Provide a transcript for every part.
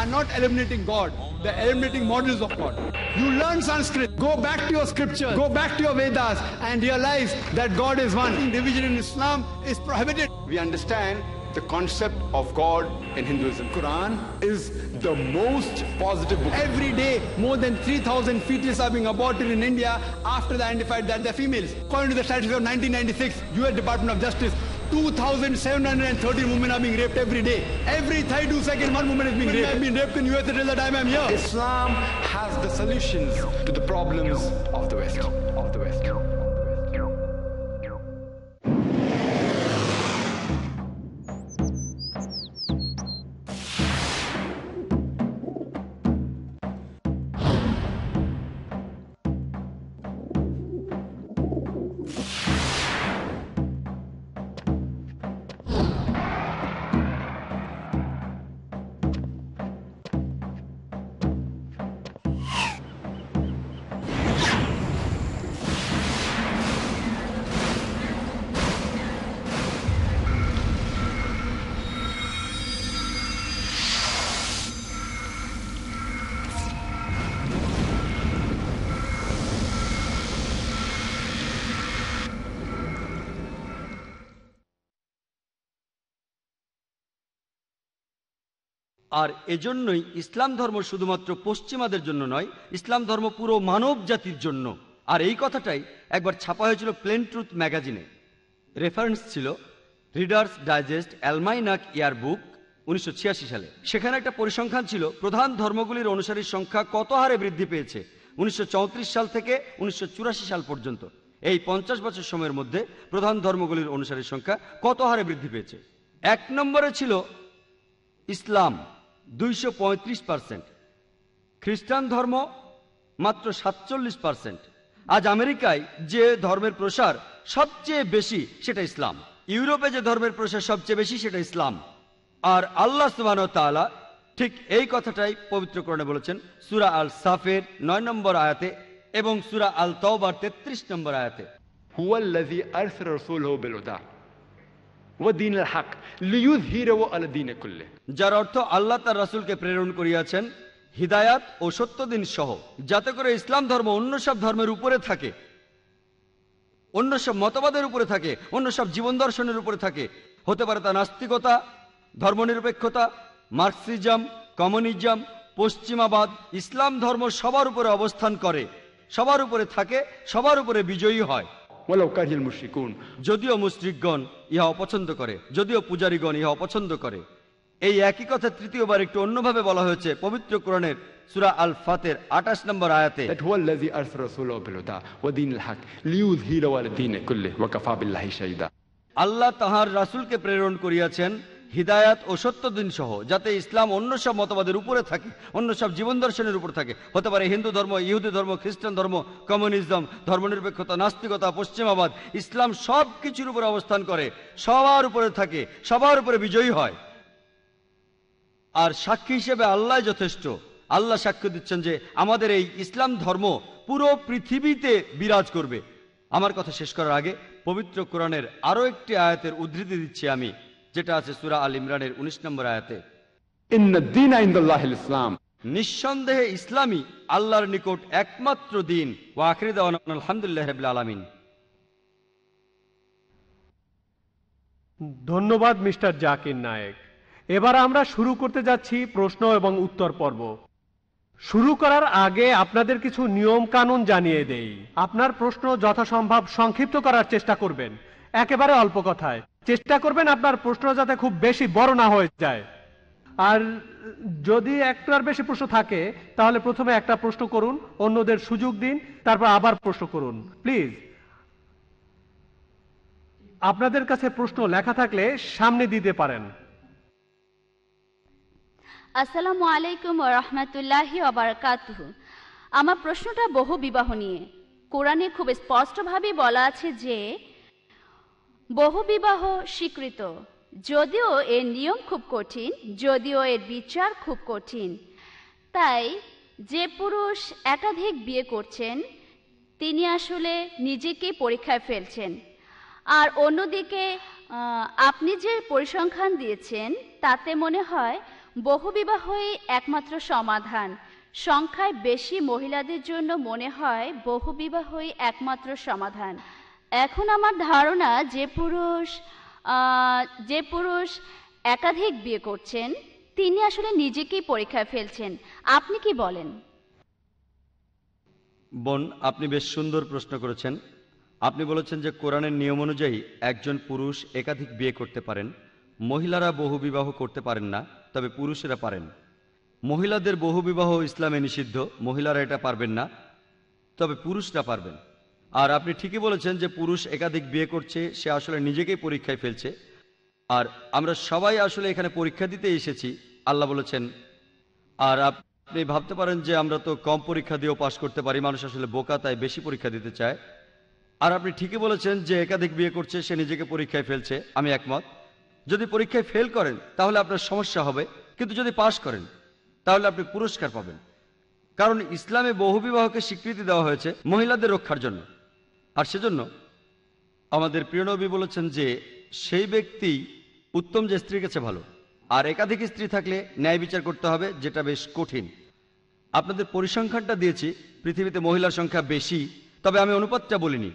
are not eliminating God, they're eliminating models of God. You learn Sanskrit, go back to your scriptures, go back to your Vedas, and realize that God is one. Division in Islam is prohibited. We understand the concept of God in Hinduism. Quran is the most positive book. Every day, more than 3,000 fetuses are being aborted in India after they identified that they're females. According to the statistics of 1996, U.S. Department of Justice, 2,730 women are being raped every day. Every 32 seconds, one woman is being raped. I've been raped in USA till the time I'm here. Islam has the solutions to the problems of the West. Of the West. আর এজন্যই ইসলাম ধর্ম শুধুমাত্র পশ্চিমাদের জন্য নয় ইসলাম ধর্ম পুরো মানব জাতির জন্য আর এই কথাটাই একবার ছাপা হয়েছিল প্লেন ট্রুথ ম্যাগাজিনে রেফারেন্স ছিল Reader's Digest Almanac Year Book উনিশশো সালে সেখানে একটা পরিসংখ্যান ছিল প্রধান ধর্মগুলির অনুসারীর সংখ্যা কত হারে বৃদ্ধি পেয়েছে উনিশশো সাল থেকে উনিশশো সাল পর্যন্ত এই পঞ্চাশ বছর সময়ের মধ্যে প্রধান ধর্মগুলির অনুসারীর সংখ্যা কত হারে বৃদ্ধি পেয়েছে এক নম্বরে ছিল ইসলাম দুইশো পঁয়ত্রিশ পার্সেন্ট খ্রিস্টান ধর্ম মাত্র সাতচল্লিশ পার্সেন্ট আজ আমেরিকায় যে ধর্মের প্রসার সবচেয়ে বেশি সেটা ইসলাম ইউরোপে যে ধর্মের প্রসার সবচেয়ে বেশি সেটা ইসলাম আর আল্লাহ সুবান তালা ঠিক এই কথাটাই পবিত্রকরণে বলেছেন সুরা আল সাফের নয় নম্বর আয়াতে এবং সুরা আল তওবার তেত্রিশ নম্বর আয়াতে দিন হাক লিউজ হিরো আল দিনে করলে যার অর্থ আল্লাহ তার রাসুলকে প্রেরণ করিয়াছেন হিদায়াত ও সত্য দিন সহ যাতে করে ইসলাম ধর্ম অন্য সব ধর্মের উপরে থাকে অন্য সব মতবাদের উপরে থাকে অন্য সব জীবন দর্শনের উপরে থাকে হতে পারে তা নাস্তিকতা ধর্মনিরপেক্ষতা মার্কসিজম কমিউনিজম পশ্চিমাবাদ ইসলাম ধর্ম সবার উপরে অবস্থান করে সবার উপরে থাকে সবার উপরে বিজয়ী হয় যদিও মুশরিকগণ ইহা অপছন্দ করে যদিও পূজারীগণ ইহা অপছন্দ করে এই একই কথা তৃতীয়বার একটু অন্যভাবে বলা হয়েছে পবিত্র কোরণের সুরা আল ফাতের আঠাশ নম্বর আয়াতে আল্লাহ তাহার রাসুলকে প্রেরণ করিয়াছেন হিদায়াত ও সত্য দিন সহ যাতে ইসলাম অন্য সব মতবাদের উপরে থাকে অন্য সব জীবন দর্শনের উপর থাকে হতে পারে হিন্দু ধর্ম ইহুদি ধর্ম খ্রিস্টান ধর্ম কমিউনিজম ধর্মনিরপেক্ষতা নাস্তিকতা পশ্চিমাবাদ ইসলাম সব কিছুর উপরে অবস্থান করে সবার উপরে থাকে সবার উপরে বিজয়ী হয় আর সাক্ষী হিসেবে আল্লাহ যথেষ্ট আল্লাহ সাক্ষ্য দিচ্ছেন যে আমাদের এই ইসলাম ধর্ম পুরো পৃথিবীতে বিরাজ করবে আমার কথা শেষ করার আগে পবিত্র কোরআনের আরও একটি আয়াতের উদ্ধৃতি দিচ্ছি আমি যেটা আছে সুরা আল ইমরানের উনিশ নম্বর আয়াতে ইসলাম নিঃসন্দেহে ইসলামী আল্লাহর নিকট একমাত্র দিন ও আখরি আলমিন ধন্যবাদ মিস্টার জাকির নায়েক এবার আমরা শুরু করতে যাচ্ছি প্রশ্ন এবং উত্তর পর্ব শুরু করার আগে আপনাদের কিছু নিয়ম কানুন জানিয়ে দেই আপনার প্রশ্ন যথাসম্ভব সংক্ষিপ্ত করার চেষ্টা করবেন একেবারে অল্প কথায় চেষ্টা করবেন আপনার প্রশ্ন যাতে খুব বেশি বড় না হয়ে যায় আর যদি একটার বেশি প্রশ্ন থাকে তাহলে প্রথমে একটা প্রশ্ন করুন অন্যদের সুযোগ দিন তারপর আবার প্রশ্ন করুন প্লিজ আপনাদের কাছে প্রশ্ন লেখা থাকলে সামনে দিতে পারেন আসসালামু আলাইকুম রহমতুল্লাহি অবরকাতুহু আমার প্রশ্নটা বহু বিবাহ নিয়ে কোরআনে খুব স্পষ্টভাবে বলা আছে যে বহুবিবাহ স্বীকৃত যদিও এর নিয়ম খুব কঠিন যদিও এর বিচার খুব কঠিন তাই যে পুরুষ একাধিক বিয়ে করছেন তিনি আসলে নিজেকে পরীক্ষায় ফেলছেন আর অন্যদিকে আপনি যে পরিসংখ্যান দিয়েছেন তাতে মনে হয় বহুবিবাহই একমাত্র সমাধান সংখ্যায় বেশি মহিলাদের জন্য মনে হয় বহুবিবাহই একমাত্র সমাধান এখন আমার ধারণা যে পুরুষ যে পুরুষ একাধিক বিয়ে করছেন তিনি আসলে নিজেকেই পরীক্ষায় ফেলছেন আপনি কি বলেন বোন আপনি বেশ সুন্দর প্রশ্ন করেছেন আপনি বলেছেন যে কোরআনের নিয়ম অনুযায়ী একজন পুরুষ একাধিক বিয়ে করতে পারেন মহিলারা বহুবিবাহ করতে পারেন না তবে পুরুষেরা পারেন মহিলাদের বহুবিবাহ ইসলামে নিষিদ্ধ মহিলারা এটা পারবেন না তবে পুরুষরা পারবেন আর আপনি ঠিকই বলেছেন যে পুরুষ একাধিক বিয়ে করছে সে আসলে নিজেকেই পরীক্ষায় ফেলছে আর আমরা সবাই আসলে এখানে পরীক্ষা দিতে এসেছি আল্লাহ বলেছেন আর আপনি ভাবতে পারেন যে আমরা তো কম পরীক্ষা দিয়েও পাশ করতে পারি মানুষ আসলে বোকা তাই বেশি পরীক্ষা দিতে চায় আর আপনি ঠিকই বলেছেন যে একাধিক বিয়ে করছে সে নিজেকে পরীক্ষায় ফেলছে আমি একমত যদি পরীক্ষায় ফেল করেন তাহলে আপনার সমস্যা হবে কিন্তু যদি পাশ করেন তাহলে আপনি পুরস্কার পাবেন কারণ ইসলামে বহুবিবাহকে স্বীকৃতি দেওয়া হয়েছে মহিলাদের রক্ষার জন্য আর সেজন্য আমাদের প্রিয়নবী বলেছেন যে সেই ব্যক্তি উত্তম যে স্ত্রীর কাছে ভালো আর একাধিক স্ত্রী থাকলে ন্যায় বিচার করতে হবে যেটা বেশ কঠিন আপনাদের পরিসংখ্যানটা দিয়েছি পৃথিবীতে মহিলার সংখ্যা বেশি তবে আমি অনুপাতটা বলিনি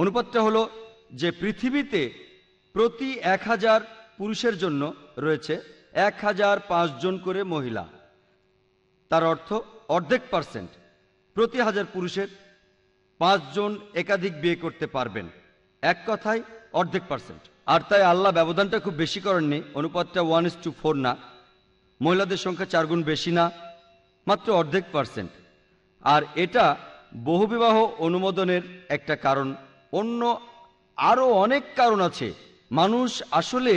অনুপাতটা হলো যে পৃথিবীতে প্রতি এক হাজার পুরুষের জন্য রয়েছে এক হাজার পাঁচজন করে মহিলা তার অর্থ অর্ধেক পার্সেন্ট প্রতি হাজার পুরুষের পাঁচজন একাধিক বিয়ে করতে পারবেন এক কথায় অর্ধেক পার্সেন্ট আর তাই আল্লাহ ব্যবধানটা খুব বেশি করেননি অনুপাতটা ওয়ান ইস টু ফোর না মহিলাদের সংখ্যা চারগুণ বেশি না মাত্র অর্ধেক পার্সেন্ট আর এটা বহুবিবাহ অনুমোদনের একটা কারণ অন্য আরও অনেক কারণ আছে মানুষ আসলে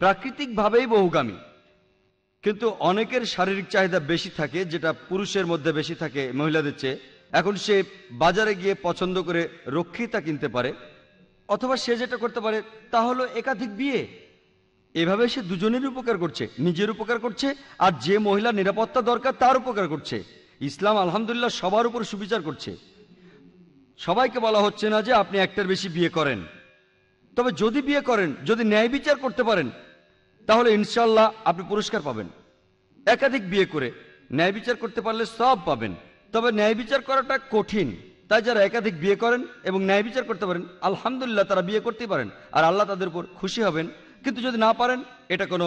প্রাকৃতিকভাবেই বহুগামী কিন্তু অনেকের শারীরিক চাহিদা বেশি থাকে যেটা পুরুষের মধ্যে বেশি থাকে মহিলাদের চেয়ে এখন সে বাজারে গিয়ে পছন্দ করে রক্ষিতা কিনতে পারে অথবা সে যেটা করতে পারে তা হলো একাধিক বিয়ে এভাবে সে দুজনের উপকার করছে নিজের উপকার করছে আর যে মহিলা নিরাপত্তা দরকার তার উপকার করছে ইসলাম আলহামদুলিল্লাহ সবার উপর সুবিচার করছে সবাইকে বলা হচ্ছে না যে আপনি একটার বেশি বিয়ে করেন তবে যদি বিয়ে করেন যদি ন্যায় বিচার করতে পারেন তাহলে ইনশাল্লাহ আপনি পুরস্কার পাবেন একাধিক বিয়ে করে ন্যায় বিচার করতে পারলে সব পাবেন তবে ন্যায় বিচার করাটা কঠিন তাই যারা একাধিক বিয়ে করেন এবং ন্যায় বিচার করতে পারেন আলহামদুলিল্লাহ তারা বিয়ে করতে পারেন আর আল্লাহ তাদের উপর খুশি হবেন কিন্তু যদি না পারেন এটা কোনো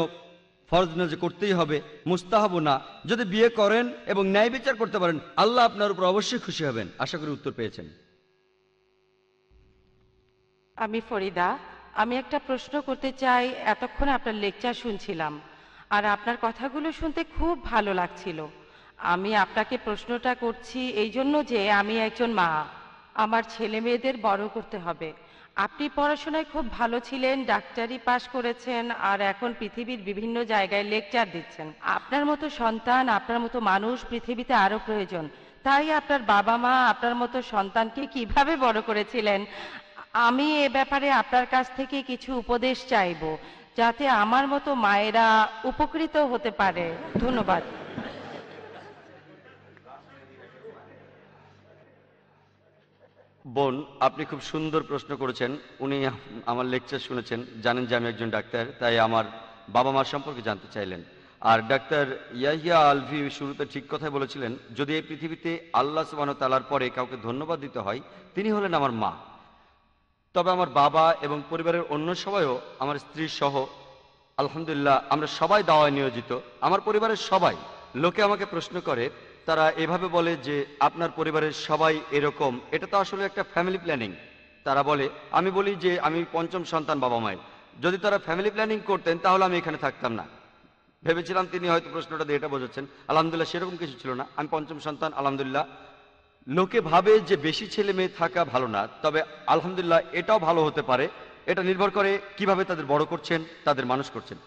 ফরজ না যে করতেই হবে মুস্তাহাবু না যদি বিয়ে করেন এবং ন্যায় বিচার করতে পারেন আল্লাহ আপনার উপর অবশ্যই খুশি হবেন আশা করি উত্তর পেয়েছেন আমি ফরিদা আমি একটা প্রশ্ন করতে চাই এতক্ষণ আপনার লেকচার শুনছিলাম আর আপনার কথাগুলো শুনতে খুব ভালো লাগছিল আমি আপনাকে প্রশ্নটা করছি এই জন্য যে আমি একজন মা আমার ছেলে মেয়েদের বড় করতে হবে আপনি পড়াশোনায় খুব ভালো ছিলেন ডাক্তারি পাশ করেছেন আর এখন পৃথিবীর বিভিন্ন জায়গায় লেকচার দিচ্ছেন আপনার মতো সন্তান আপনার মতো মানুষ পৃথিবীতে আরও প্রয়োজন তাই আপনার বাবা মা আপনার মতো সন্তানকে কিভাবে বড় করেছিলেন আমি এ ব্যাপারে আপনার কাছ থেকে কিছু উপদেশ চাইব যাতে আমার মতো মায়েরা উপকৃত হতে পারে ধন্যবাদ বোন আপনি খুব সুন্দর প্রশ্ন করেছেন উনি আমার লেকচার শুনেছেন জানেন যে আমি একজন ডাক্তার তাই আমার বাবা মার সম্পর্কে জানতে চাইলেন আর ডাক্তার ইয়াহিয়া আলভি শুরুতে ঠিক কথাই বলেছিলেন যদি এই পৃথিবীতে আল্লাহ সুবাহ তালার পরে কাউকে ধন্যবাদ দিতে হয় তিনি হলেন আমার মা তবে আমার বাবা এবং পরিবারের অন্য সবাইও আমার স্ত্রী সহ আলহামদুলিল্লাহ আমরা সবাই দাওয়ায় নিয়োজিত আমার পরিবারের সবাই লোকে আমাকে প্রশ্ন করে তারা এভাবে বলে যে আপনার পরিবারের সবাই এরকম এটা তো আসলে একটা ফ্যামিলি প্ল্যানিং তারা বলে আমি বলি যে আমি পঞ্চম সন্তান বাবা মায়ের যদি তারা ফ্যামিলি প্ল্যানিং করতেন তাহলে আমি এখানে থাকতাম না ভেবেছিলাম তিনি হয়তো প্রশ্নটা দিয়ে এটা বোঝাচ্ছেন আলহামদুলিল্লাহ সেরকম কিছু ছিল না আমি পঞ্চম সন্তান আলহামদুলিল্লাহ লোকে ভাবে যে বেশি ছেলে মেয়ে থাকা ভালো না তবে আলহামদুলিল্লাহ এটাও ভালো হতে পারে এটা নির্ভর করে কিভাবে তাদের বড় করছেন তাদের মানুষ করছেন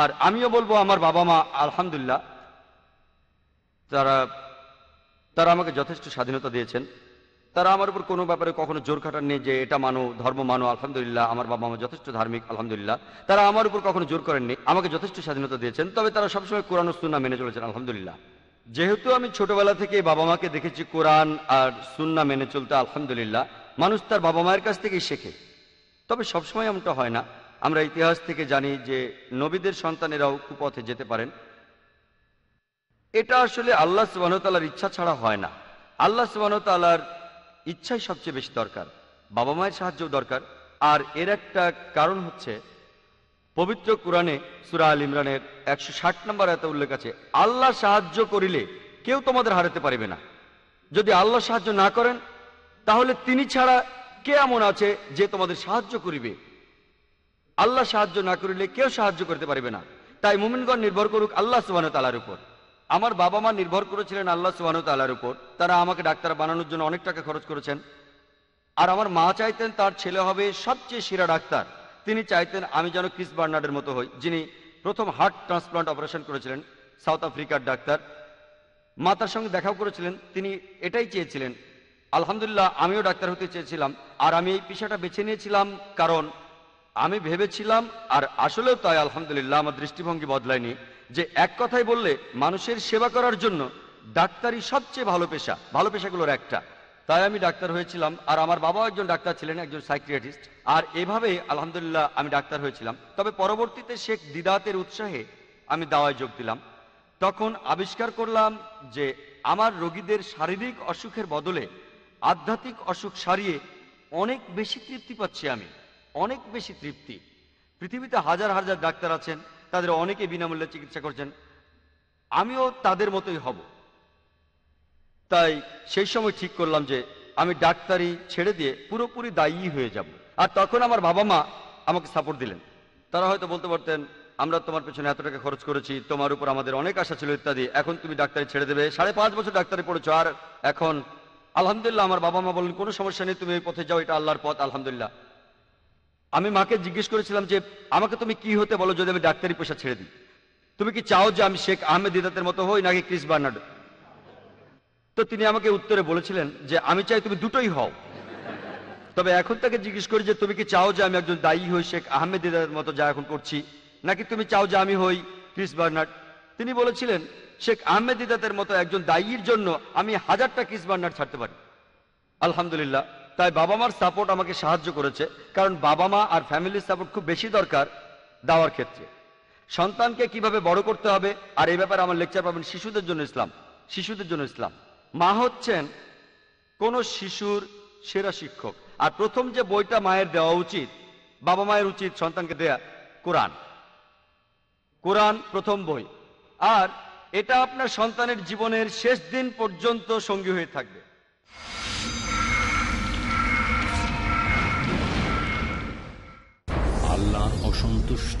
আর আমিও বলবো আমার বাবা মা আলহামদুলিল্লাহ তারা তারা আমাকে যথেষ্ট স্বাধীনতা দিয়েছেন তারা আমার উপর কোনো ব্যাপারে কখনো জোর খাটার নেই যে এটা মানো ধর্ম মানো আলহামদুলিল্লাহ আমার বাবা মা যথেষ্ট ধার্মিক আলহামদুলিল্লাহ তারা আমার উপর কখনো জোর করেননি আমাকে যথেষ্ট স্বাধীনতা দিয়েছেন তবে তারা সবসময় কোরআন সুন্না মেনে চলেছেন আলহামদুলিল্লাহ যেহেতু আমি ছোটবেলা থেকে বাবা মাকে দেখেছি কোরআন আর সুন্না মেনে চলতে আলহামদুলিল্লাহ মানুষ তার বাবা মায়ের কাছ থেকেই শেখে তবে সবসময় এমনটা হয় না আমরা ইতিহাস থেকে জানি যে নবীদের সন্তানেরাও কুপথে যেতে পারেন এটা আসলে আল্লাহ সুবাহতালার ইচ্ছা ছাড়া হয় না আল্লাহ সুবাহতালার ইচ্ছাই সবচেয়ে বেশি দরকার বাবা মায়ের সাহায্য দরকার আর এর একটা কারণ হচ্ছে পবিত্র কোরআনে সুরা আল ইমরানের একশো ষাট নম্বর এত উল্লেখ আছে আল্লাহ সাহায্য করিলে কেউ তোমাদের হারাতে পারবে না যদি আল্লাহ সাহায্য না করেন তাহলে তিনি ছাড়া কে এমন আছে যে তোমাদের সাহায্য করিবে আল্লাহ সাহায্য না করিলে কেউ সাহায্য করতে পারবে না তাই মুমিনগণ নির্ভর করুক আল্লাহ সুবাহ তালার উপর আমার বাবা মা নির্ভর করেছিলেন আল্লাহ সুবাহ তালার উপর তারা আমাকে ডাক্তার বানানোর জন্য অনেক টাকা খরচ করেছেন আর আমার মা চাইতেন তার ছেলে হবে সবচেয়ে সেরা ডাক্তার তিনি চাইতেন আমি যেন ক্রিস বার্নার্ডের মতো হই যিনি প্রথম হার্ট ট্রান্সপ্লান্ট অপারেশন করেছিলেন সাউথ আফ্রিকার ডাক্তার মা তার সঙ্গে দেখাও করেছিলেন তিনি এটাই চেয়েছিলেন আলহামদুলিল্লাহ আমিও ডাক্তার হতে চেয়েছিলাম আর আমি এই পেশাটা বেছে নিয়েছিলাম কারণ আমি ভেবেছিলাম আর আসলেও তাই আলহামদুলিল্লাহ আমার দৃষ্টিভঙ্গি বদলায়নি যে এক কথায় বললে মানুষের সেবা করার জন্য ডাক্তারই সবচেয়ে ভালো পেশা ভালো পেশাগুলোর একটা তাই আমি ডাক্তার হয়েছিলাম আর আমার বাবাও একজন ডাক্তার ছিলেন একজন সাইক্রিয়াটিস্ট আর এভাবে আলহামদুলিল্লাহ আমি ডাক্তার হয়েছিলাম তবে পরবর্তীতে শেখ দিদাতের উৎসাহে আমি দাওয়ায় যোগ দিলাম তখন আবিষ্কার করলাম যে আমার রোগীদের শারীরিক অসুখের বদলে আধ্যাত্মিক অসুখ সারিয়ে অনেক বেশি তৃপ্তি পাচ্ছি আমি অনেক বেশি তৃপ্তি পৃথিবীতে হাজার হাজার ডাক্তার আছেন তাদের অনেকে বিনামূল্যে চিকিৎসা করছেন আমিও তাদের মতোই হব তাই সেই সময় ঠিক করলাম যে আমি ডাক্তারি ছেড়ে দিয়ে পুরোপুরি দায়ী হয়ে যাব আর তখন আমার বাবা মা আমাকে সাপোর্ট দিলেন তারা হয়তো বলতে পারতেন আমরা তোমার পেছনে এত টাকা খরচ করেছি তোমার উপর আমাদের অনেক আশা ছিল ইত্যাদি এখন তুমি ডাক্তারি ছেড়ে দেবে সাড়ে পাঁচ বছর ডাক্তারি পড়েছ আর এখন আলহামদুলিল্লাহ আমার বাবা মা বললেন কোনো সমস্যা নেই তুমি এই পথে যাও এটা আল্লাহর পথ আলহামদুলিল্লাহ আমি মাকে জিজ্ঞেস করেছিলাম যে আমাকে তুমি কি হতে বলো যদি আমি ডাক্তারি পেশা ছেড়ে দিই তুমি কি চাও যে আমি শেখ আহমেদ দিদাতের মতো হই নাকি ক্রিস বার্নার্ড তো তিনি আমাকে উত্তরে বলেছিলেন যে আমি চাই তুমি দুটোই হও তবে এখন তাকে জিজ্ঞেস করি যে তুমি কি চাও যে আমি একজন দায়ী হই শেখ আহমেদ দিদাতের মতো যা এখন করছি নাকি তুমি চাও যে আমি হই ক্রিস বার্নার্ড তিনি বলেছিলেন শেখ আহমেদ দিদাতের মতো একজন দায়ীর জন্য আমি হাজারটা ক্রিস বার্নার্ড ছাড়তে পারি আলহামদুলিল্লাহ তাই বাবা মার সাপোর্ট আমাকে সাহায্য করেছে কারণ বাবা মা আর ফ্যামিলির সাপোর্ট খুব বেশি দরকার দেওয়ার ক্ষেত্রে সন্তানকে কিভাবে বড় করতে হবে আর এই ব্যাপারে আমার লেকচার পাবেন শিশুদের জন্য ইসলাম শিশুদের জন্য ইসলাম মা হচ্ছেন কোনো শিশুর সেরা শিক্ষক আর প্রথম যে বইটা মায়ের দেওয়া উচিত বাবা মায়ের উচিত সন্তানকে দেয়া কোরআন কোরআন প্রথম বই আর এটা আপনার সন্তানের জীবনের শেষ দিন পর্যন্ত সঙ্গী হয়ে থাকবে আল্লাহর অসন্তুষ্ট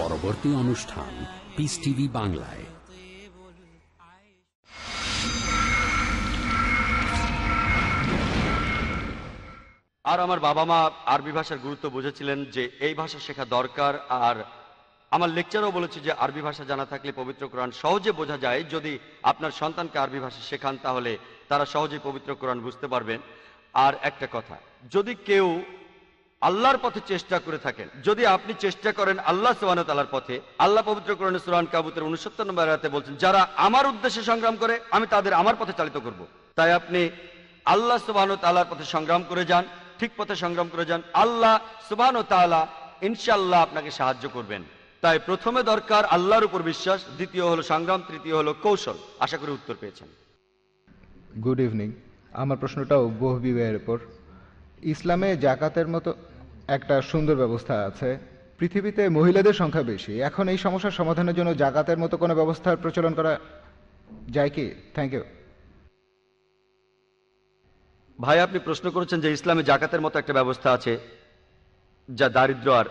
পরবর্তী অনুষ্ঠান পিস টিভি বাংলায় আর আমার বাবা মা আরবি ভাষার গুরুত্ব বুঝেছিলেন যে এই ভাষা শেখা দরকার আর আমার লেকচারও বলেছে যে আরবি ভাষা জানা থাকলে পবিত্র কোরআন সহজে বোঝা যায় যদি আপনার সন্তানকে আরবি ভাষা শেখান তাহলে তারা সহজে পবিত্র কোরআন বুঝতে পারবেন আর একটা কথা যদি কেউ আল্লাহর পথে চেষ্টা করে থাকেন যদি আপনি চেষ্টা করেন আল্লাহ সোহানতালার পথে আল্লাহ পবিত্র করেন সুরান কাবুতের উনসত্তর নম্বর রাতে বলছেন যারা আমার উদ্দেশ্যে সংগ্রাম করে আমি তাদের আমার পথে চালিত করব। তাই আপনি আল্লাহ ও তালার পথে সংগ্রাম করে যান ঠিক পথে সংগ্রাম করে যান আল্লাহ ও তালা ইনশাল্লাহ আপনাকে সাহায্য করবেন তাই প্রথমে দরকার আল্লাহর উপর বিশ্বাস দ্বিতীয় হলো সংগ্রাম তৃতীয় হলো কৌশল আশা করি উত্তর পেয়েছেন গুড ইভিনিং আমার প্রশ্নটাও বিবাহের উপর ইসলামে জাকাতের মতো একটা সুন্দর ব্যবস্থা আছে পৃথিবীতে মহিলাদের সংখ্যা বেশি এখন এই সমস্যার সমাধানের জন্য জাগাতের মতো কোনো ব্যবস্থার প্রচলন করা যায় কি থ্যাংক ইউ ভাই আপনি প্রশ্ন করেছেন যে ইসলামে জাকাতের মতো একটা ব্যবস্থা আছে যা দারিদ্র আর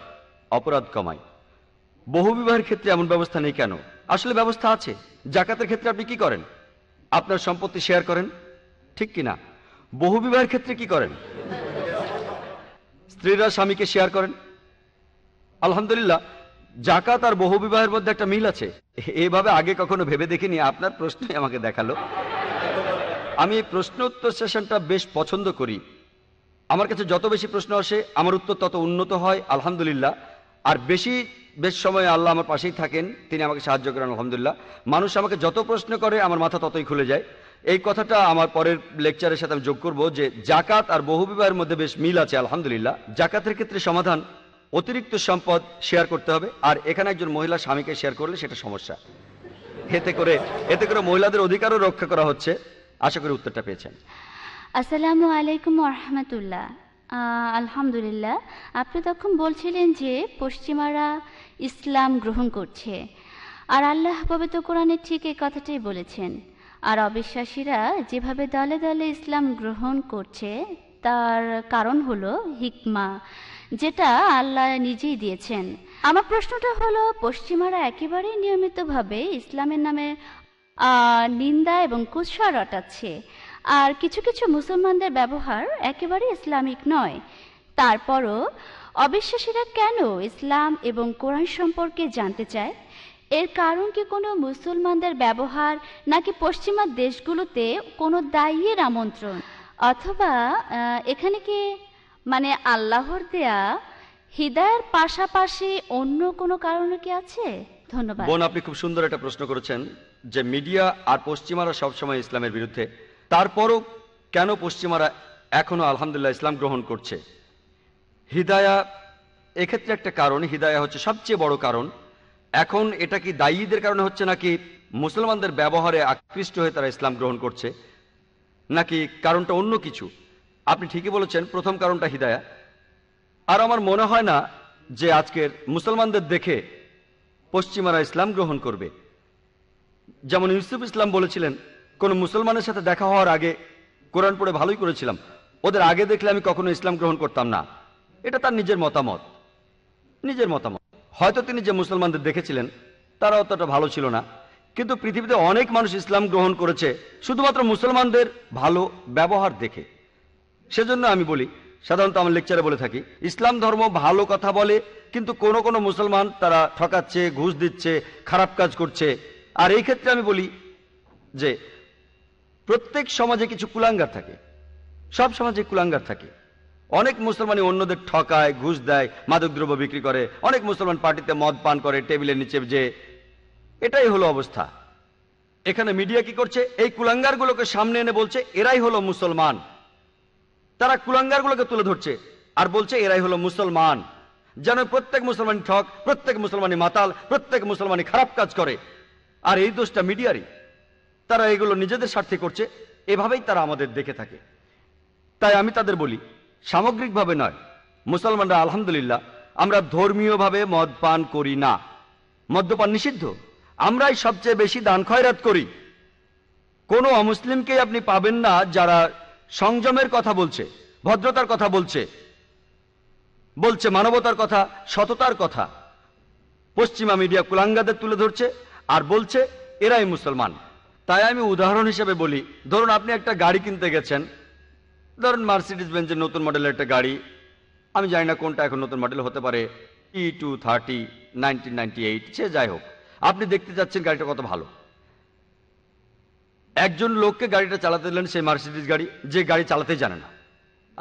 অপরাধ কমায় বহুবিবাহের ক্ষেত্রে এমন ব্যবস্থা নেই কেন আসলে ব্যবস্থা আছে জাকাতের ক্ষেত্রে আপনি কি করেন আপনার সম্পত্তি শেয়ার করেন ঠিক কিনা বহুবিবাহের ক্ষেত্রে কি করেন স্ত্রীরা স্বামীকে শেয়ার করেন আলহামদুলিল্লাহ জাকাত আর বহু বিবাহের মধ্যে একটা মিল আছে এভাবে আগে কখনো ভেবে দেখিনি আপনার প্রশ্নই আমাকে দেখালো আমি প্রশ্ন উত্তর সেশনটা বেশ পছন্দ করি আমার কাছে যত বেশি প্রশ্ন আসে আমার উত্তর তত উন্নত হয় আলহামদুলিল্লাহ আর বেশি বেশ সময় আল্লাহ আমার পাশেই থাকেন তিনি আমাকে সাহায্য করেন আলহামদুলিল্লাহ মানুষ আমাকে যত প্রশ্ন করে আমার মাথা ততই খুলে যায় এই কথাটা আমার পরের লেকচারের সাথে আমি যোগ করব যে জাকাত আর বহুবিবাহের মধ্যে বেশ মিল আছে আলহামদুলিল্লাহ জাকাতের ক্ষেত্রে সমাধান অতিরিক্ত সম্পদ শেয়ার করতে হবে আর এখানে একজন মহিলা স্বামীকে শেয়ার করলে সেটা সমস্যা এতে করে এতে করে মহিলাদের অধিকারও রক্ষা করা হচ্ছে আশা করি উত্তরটা পেয়েছেন আসসালামু আলাইকুম রহমতুল্লাহ আলহামদুলিল্লাহ আপনি তখন বলছিলেন যে পশ্চিমারা ইসলাম গ্রহণ করছে আর আল্লাহ পবিত্র কোরআনের ঠিক এই কথাটাই বলেছেন আর অবিশ্বাসীরা যেভাবে দলে দলে ইসলাম গ্রহণ করছে তার কারণ হলো হিকমা যেটা আল্লাহ নিজেই দিয়েছেন আমার প্রশ্নটা হলো পশ্চিমারা একেবারেই নিয়মিতভাবে ইসলামের নামে নিন্দা এবং কুৎসা রটাচ্ছে আর কিছু কিছু মুসলমানদের ব্যবহার একেবারে ইসলামিক নয় তারপরও অবিশ্বাসীরা কেন ইসলাম এবং কোরআন সম্পর্কে জানতে চায় এর কারণ কি কোনো মুসলমানদের ব্যবহার নাকি পশ্চিমা দেশগুলোতে কোনো দায়ের আমন্ত্রণ অথবা এখানে কি মানে আল্লাহর দেয়া হৃদয়ের পাশাপাশি অন্য কোনো কারণ কি আছে ধন্যবাদ বোন আপনি খুব সুন্দর একটা প্রশ্ন করেছেন যে মিডিয়া আর পশ্চিমারা সবসময় ইসলামের বিরুদ্ধে তারপরও কেন পশ্চিমারা এখনো আলহামদুলিল্লাহ ইসলাম গ্রহণ করছে হৃদয়া এক্ষেত্রে একটা কারণ হৃদয়া হচ্ছে সবচেয়ে বড় কারণ এখন এটা কি দায়ীদের কারণে হচ্ছে নাকি মুসলমানদের ব্যবহারে আকৃষ্ট হয়ে তারা ইসলাম গ্রহণ করছে নাকি কারণটা অন্য কিছু আপনি ঠিকই বলেছেন প্রথম কারণটা হৃদয়া আর আমার মনে হয় না যে আজকের মুসলমানদের দেখে পশ্চিমারা ইসলাম গ্রহণ করবে যেমন ইউসুফ ইসলাম বলেছিলেন কোন মুসলমানের সাথে দেখা হওয়ার আগে কোরআন পড়ে ভালোই করেছিলাম ওদের আগে দেখলে আমি কখনো ইসলাম গ্রহণ করতাম না এটা তার নিজের মতামত নিজের মতামত হয়তো তিনি যে মুসলমানদের দেখেছিলেন তারা অতটা ভালো ছিল না কিন্তু পৃথিবীতে অনেক মানুষ ইসলাম গ্রহণ করেছে শুধুমাত্র মুসলমানদের ভালো ব্যবহার দেখে সেজন্য আমি বলি সাধারণত আমার লেকচারে বলে থাকি ইসলাম ধর্ম ভালো কথা বলে কিন্তু কোনো কোনো মুসলমান তারা ঠকাচ্ছে ঘুষ দিচ্ছে খারাপ কাজ করছে আর এই ক্ষেত্রে আমি বলি যে প্রত্যেক সমাজে কিছু কুলাঙ্গার থাকে সব সমাজে কুলাঙ্গার থাকে অনেক মুসলমানই অন্যদের ঠকায় ঘুষ দেয় মাদকদ্রব্য বিক্রি করে অনেক মুসলমান পার্টিতে মদ পান করে টেবিলের নিচে যে এটাই হলো অবস্থা এখানে মিডিয়া কি করছে এই কুলাঙ্গারগুলোকে সামনে এনে বলছে এরাই হলো মুসলমান তারা কুলাঙ্গারগুলোকে তুলে ধরছে আর বলছে এরাই হলো মুসলমান যেন প্রত্যেক মুসলমান ঠক প্রত্যেক মুসলমানই মাতাল প্রত্যেক মুসলমানই খারাপ কাজ করে আর এই দোষটা মিডিয়ারই তারা এগুলো নিজেদের স্বার্থে করছে এভাবেই তারা আমাদের দেখে থাকে তাই আমি তাদের বলি সামগ্রিকভাবে নয় মুসলমানরা আলহামদুলিল্লাহ আমরা ধর্মীয়ভাবে মদ পান করি না মদ্যপান নিষিদ্ধ আমরাই সবচেয়ে বেশি দান খয়রাত করি কোনো অমুসলিমকেই আপনি পাবেন না যারা সংযমের কথা বলছে ভদ্রতার কথা বলছে বলছে মানবতার কথা সততার কথা পশ্চিমা মিডিয়া কুলাঙ্গাদের তুলে ধরছে আর বলছে এরাই মুসলমান তাই আমি উদাহরণ হিসেবে বলি ধরুন আপনি একটা গাড়ি কিনতে গেছেন ধরুন মার্সিডিস বেঞ্চের নতুন মডেলের একটা গাড়ি আমি জানি না কোনটা এখন নতুন মডেল হতে পারে ই টু থার্টি সে যাই হোক আপনি দেখতে যাচ্ছেন গাড়িটা কত ভালো একজন লোককে গাড়িটা চালাতে দিলেন সেই মার্সিডিস গাড়ি যে গাড়ি চালাতেই জানে না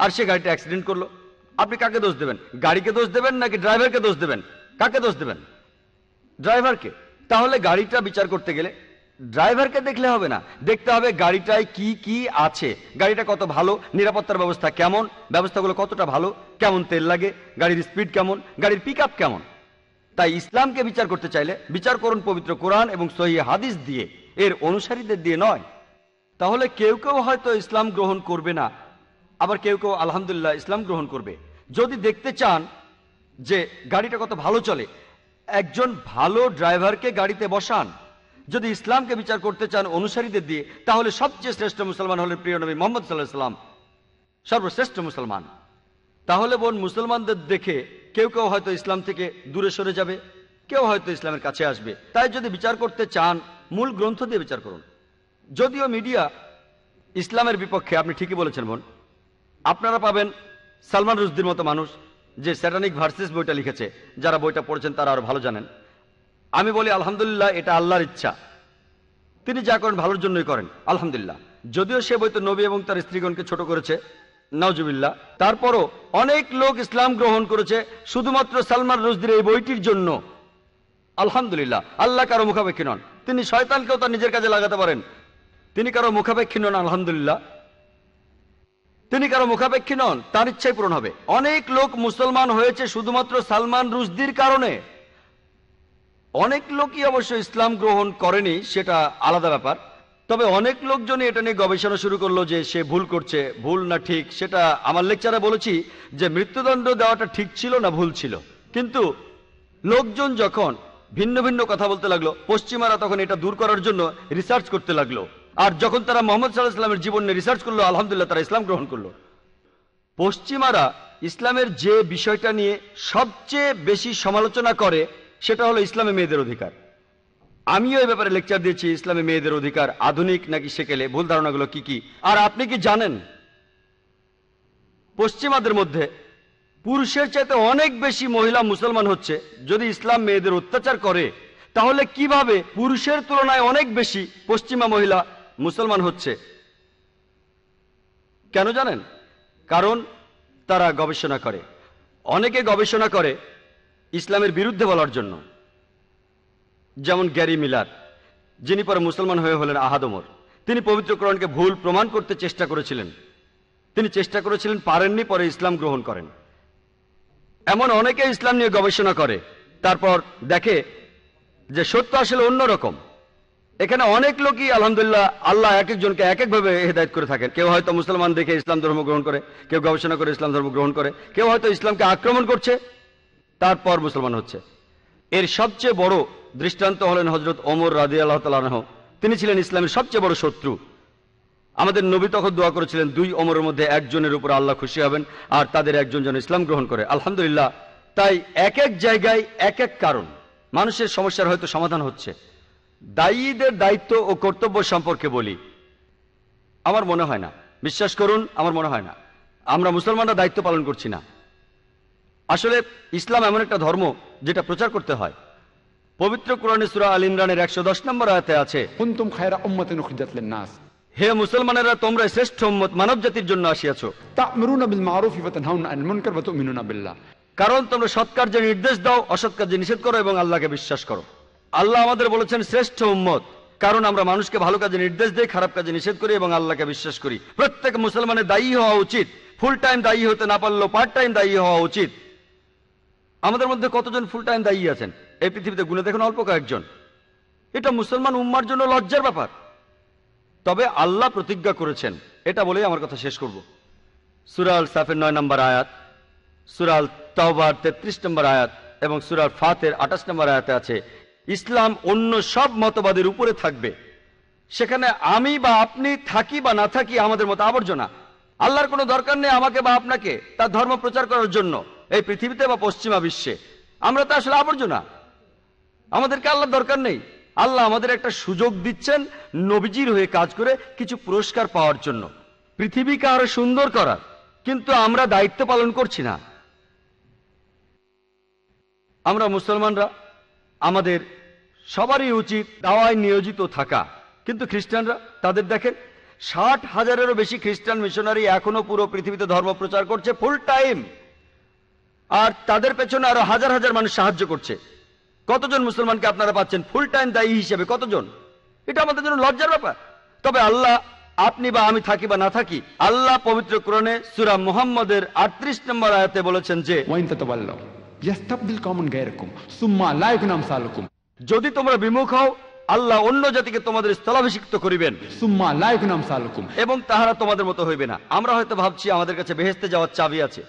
আর সে গাড়িটা অ্যাক্সিডেন্ট করলো আপনি কাকে দোষ দেবেন গাড়িকে দোষ দেবেন নাকি ড্রাইভারকে দোষ দেবেন কাকে দোষ দেবেন ড্রাইভারকে তাহলে গাড়িটা বিচার করতে গেলে ড্রাইভারকে দেখলে হবে না দেখতে হবে গাড়িটায় কি কি আছে গাড়িটা কত ভালো নিরাপত্তার ব্যবস্থা কেমন ব্যবস্থাগুলো কতটা ভালো কেমন তেল লাগে গাড়ির স্পিড কেমন গাড়ির পিক কেমন তাই ইসলামকে বিচার করতে চাইলে বিচার করুন পবিত্র কোরআন এবং সহি হাদিস দিয়ে এর অনুসারীদের দিয়ে নয় তাহলে কেউ কেউ হয়তো ইসলাম গ্রহণ করবে না আবার কেউ কেউ আলহামদুলিল্লাহ ইসলাম গ্রহণ করবে যদি দেখতে চান যে গাড়িটা কত ভালো চলে একজন ভালো ড্রাইভারকে গাড়িতে বসান যদি ইসলামকে বিচার করতে চান অনুসারীদের দিয়ে তাহলে সবচেয়ে শ্রেষ্ঠ মুসলমান হলেন প্রিয় নবী মোহাম্মদ সাল্লাহ সাল্লাম সর্বশ্রেষ্ঠ মুসলমান তাহলে বোন মুসলমানদের দেখে কেউ কেউ হয়তো ইসলাম থেকে দূরে সরে যাবে কেউ হয়তো ইসলামের কাছে আসবে তাই যদি বিচার করতে চান মূল গ্রন্থ দিয়ে বিচার করুন যদিও মিডিয়া ইসলামের বিপক্ষে আপনি ঠিকই বলেছেন বোন আপনারা পাবেন সালমান রুশদির মতো মানুষ যে স্যাটানিক ভার্সেস বইটা লিখেছে যারা বইটা পড়েছেন তারা আরও ভালো জানেন আমি বলি আলহামদুলিল্লাহ এটা আল্লাহর ইচ্ছা তিনি যা করেন ভালোর জন্যই করেন আলহামদুলিল্লাহ যদিও সে বইতে নবী এবং তার স্ত্রীগণকে ছোট করেছে নওজুবিল্লা তারপরও অনেক লোক ইসলাম গ্রহণ করেছে শুধুমাত্র সালমান রুজদির এই বইটির জন্য আলহামদুলিল্লাহ আল্লাহ কারো মুখাপেক্ষী নন তিনি শয়তানকেও তার নিজের কাজে লাগাতে পারেন তিনি কারো মুখাপেক্ষী নন আলহামদুলিল্লাহ তিনি কারো মুখাপেক্ষী নন তার ইচ্ছাই পূরণ হবে অনেক লোক মুসলমান হয়েছে শুধুমাত্র সালমান রুজদির কারণে অনেক লোকই অবশ্য ইসলাম গ্রহণ করেনি সেটা আলাদা ব্যাপার তবে অনেক লোকজনই এটা নিয়ে গবেষণা শুরু করলো যে সে ভুল করছে ভুল না ঠিক সেটা আমার লেকচারে বলেছি যে মৃত্যুদণ্ড দেওয়াটা ঠিক ছিল না ভুল ছিল কিন্তু লোকজন যখন ভিন্ন ভিন্ন কথা বলতে লাগলো পশ্চিমারা তখন এটা দূর করার জন্য রিসার্চ করতে লাগলো আর যখন তারা মোহাম্মদ সাল্লাহ ইসলামের জীবন নিয়ে রিসার্চ করলো আলহামদুলিল্লাহ তারা ইসলাম গ্রহণ করলো পশ্চিমারা ইসলামের যে বিষয়টা নিয়ে সবচেয়ে বেশি সমালোচনা করে সেটা হলো ইসলামে মেয়েদের অধিকার আমিও এই ব্যাপারে লেকচার দিয়েছি ইসলামে মেয়েদের অধিকার আধুনিক নাকি সেকেলে ভুল ধারণাগুলো কি কি আর আপনি কি জানেন পশ্চিমাদের মধ্যে পুরুষের চাইতে অনেক বেশি মহিলা মুসলমান হচ্ছে যদি ইসলাম মেয়েদের অত্যাচার করে তাহলে কিভাবে পুরুষের তুলনায় অনেক বেশি পশ্চিমা মহিলা মুসলমান হচ্ছে কেন জানেন কারণ তারা গবেষণা করে অনেকে গবেষণা করে ইসলামের বিরুদ্ধে বলার জন্য যেমন গ্যারি মিলার যিনি পরে মুসলমান হয়ে হলেন আহাদমর তিনি পবিত্রকরণকে ভুল প্রমাণ করতে চেষ্টা করেছিলেন তিনি চেষ্টা করেছিলেন পারেননি পরে ইসলাম গ্রহণ করেন এমন অনেকে ইসলাম নিয়ে গবেষণা করে তারপর দেখে যে সত্য আসলে অন্যরকম এখানে অনেক লোকই আলহামদুলিল্লাহ আল্লাহ এক একজনকে এক একভাবে হেদায়ত করে থাকেন কেউ হয়তো মুসলমান দেখে ইসলাম ধর্ম গ্রহণ করে কেউ গবেষণা করে ইসলাম ধর্ম গ্রহণ করে কেউ হয়তো ইসলামকে আক্রমণ করছে তারপর মুসলমান হচ্ছে এর সবচেয়ে বড় দৃষ্টান্ত হলেন হজরত ওমর রাজি আল্লাহ তালাহ তিনি ছিলেন ইসলামের সবচেয়ে বড় শত্রু আমাদের নবী তখন দোয়া করেছিলেন দুই অমরের মধ্যে একজনের উপর আল্লাহ খুশি হবেন আর তাদের একজন যেন ইসলাম গ্রহণ করে আলহামদুলিল্লাহ তাই এক এক জায়গায় এক এক কারণ মানুষের সমস্যার হয়তো সমাধান হচ্ছে দায়ীদের দায়িত্ব ও কর্তব্য সম্পর্কে বলি আমার মনে হয় না বিশ্বাস করুন আমার মনে হয় না আমরা মুসলমানরা দায়িত্ব পালন করছি না আসলে ইসলাম এমন একটা ধর্ম যেটা প্রচার করতে হয় পবিত্র কোরআনে সুরা আল ইমরানের একশো দশ নম্বর আয়তে আছে হে মুসলমানেরা তোমরা শ্রেষ্ঠ উম্মত মানব জাতির জন্য আসিয়াছো কারণ তোমরা সৎ কার্যে নির্দেশ দাও অসৎ কার্যে নিষেধ করো এবং আল্লাহকে বিশ্বাস করো আল্লাহ আমাদের বলেছেন শ্রেষ্ঠ উম্মত কারণ আমরা মানুষকে ভালো কাজে নির্দেশ দিই খারাপ কাজে নিষেধ করি এবং আল্লাহকে বিশ্বাস করি প্রত্যেক মুসলমানের দায়ী হওয়া উচিত ফুল টাইম দায়ী হতে না পারলেও পার্ট টাইম দায়ী হওয়া উচিত আমাদের মধ্যে কতজন ফুল টাইম দায়ী আছেন এই পৃথিবীতে গুনে দেখুন অল্প কয়েকজন এটা মুসলমান উম্মার জন্য লজ্জার ব্যাপার তবে আল্লাহ প্রতিজ্ঞা করেছেন এটা বলেই আমার কথা শেষ করব সুরাল সাফের নয় নম্বর আয়াত সুরাল তাওবার তেত্রিশ নম্বর আয়াত এবং সুরাল ফাতের আঠাশ নম্বর আয়াতে আছে ইসলাম অন্য সব মতবাদের উপরে থাকবে সেখানে আমি বা আপনি থাকি বা না থাকি আমাদের মতো আবর্জনা আল্লাহর কোনো দরকার নেই আমাকে বা আপনাকে তার ধর্ম প্রচার করার জন্য এই পৃথিবীতে বা পশ্চিমা বিশ্বে আমরা তো আসলে আবর্জনা আমাদেরকে আল্লাহ দরকার নেই আল্লাহ আমাদের একটা সুযোগ দিচ্ছেন নবীজির হয়ে কাজ করে কিছু পুরস্কার পাওয়ার জন্য পৃথিবীকে আরো সুন্দর করার কিন্তু আমরা দায়িত্ব পালন করছি না আমরা মুসলমানরা আমাদের সবারই উচিত দাওয়ায় নিয়োজিত থাকা কিন্তু খ্রিস্টানরা তাদের দেখেন ষাট হাজারেরও বেশি খ্রিস্টান মিশনারি এখনো পুরো পৃথিবীতে ধর্ম প্রচার করছে ফুল টাইম আর তাদের পেছনে আরো হাজার হাজার মানুষ সাহায্য করছে কতজন মুসলমানকে আপনারা পাচ্ছেন ফুল টাইম দায়ী হিসেবে কতজন এটা আমাদের জন্য লজ্জার ব্যাপার তবে আল্লাহ আপনি বা আমি থাকি বা না থাকি আল্লাহ পবিত্র কোরণে সুরা মুহাম্মদের আটত্রিশ নম্বর আয়াতে বলেছেন যে যদি তোমরা বিমুখ হও আল্লাহ অন্য জাতিকে তোমাদের স্থলাভিষিক্ত করিবেন সুম্মা নাম সালুকুম এবং তাহারা তোমাদের মতো হইবে না আমরা হয়তো ভাবছি আমাদের কাছে বেহেস্তে যাওয়ার চাবি আছে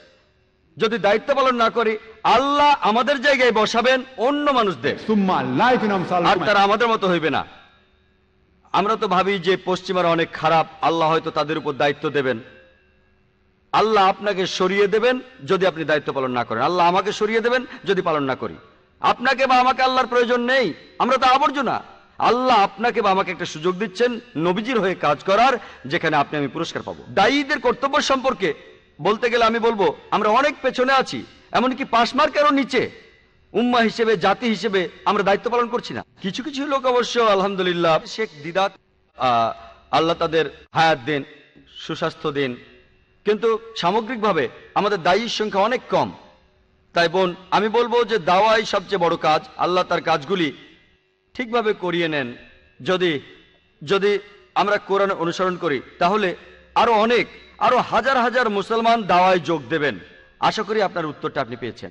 যদি দায়িত্ব পালন না করি আল্লাহ আমাদের জায়গায় বসাবেন অন্য মানুষদের আর তারা আমাদের মতো হইবে না আমরা তো ভাবি যে পশ্চিমারা অনেক খারাপ আল্লাহ হয়তো তাদের উপর দায়িত্ব দেবেন আল্লাহ আপনাকে সরিয়ে দেবেন যদি আপনি দায়িত্ব পালন না করেন আল্লাহ আমাকে সরিয়ে দেবেন যদি পালন না করি আপনাকে বা আমাকে আল্লাহর প্রয়োজন নেই আমরা তো আবর্জনা আল্লাহ আপনাকে বা আমাকে একটা সুযোগ দিচ্ছেন নবীজির হয়ে কাজ করার যেখানে আপনি আমি পুরস্কার পাবো দায়ীদের কর্তব্য সম্পর্কে বলতে গেলে আমি বলবো আমরা অনেক পেছনে আছি এমনকি পাশমার কেন নিচে উম্মা হিসেবে জাতি হিসেবে আমরা দায়িত্ব পালন করছি না কিছু কিছু লোক অবশ্য আলহামদুলিল্লাহ শেখ দিদাত আল্লাহ তাদের হায়াত দিন সুস্বাস্থ্য দিন কিন্তু সামগ্রিকভাবে আমাদের দায়ীর সংখ্যা অনেক কম তাই বোন আমি বলবো যে দাওয়াই সবচেয়ে বড় কাজ আল্লাহ তার কাজগুলি ঠিকভাবে করিয়ে নেন যদি যদি আমরা কোরআন অনুসরণ করি তাহলে আরও অনেক আরো হাজার হাজার মুসলমান দাওয়ায় যোগ দেবেন আশা করি আপনার উত্তরটা আপনি পেয়েছেন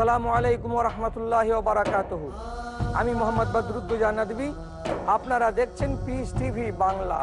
সালামু আলাইকুম রহমতুল্লাহ বারাকাত আমি মোহাম্মদ বদরুদ্দুজা নদী আপনারা দেখছেন পিস টিভি বাংলা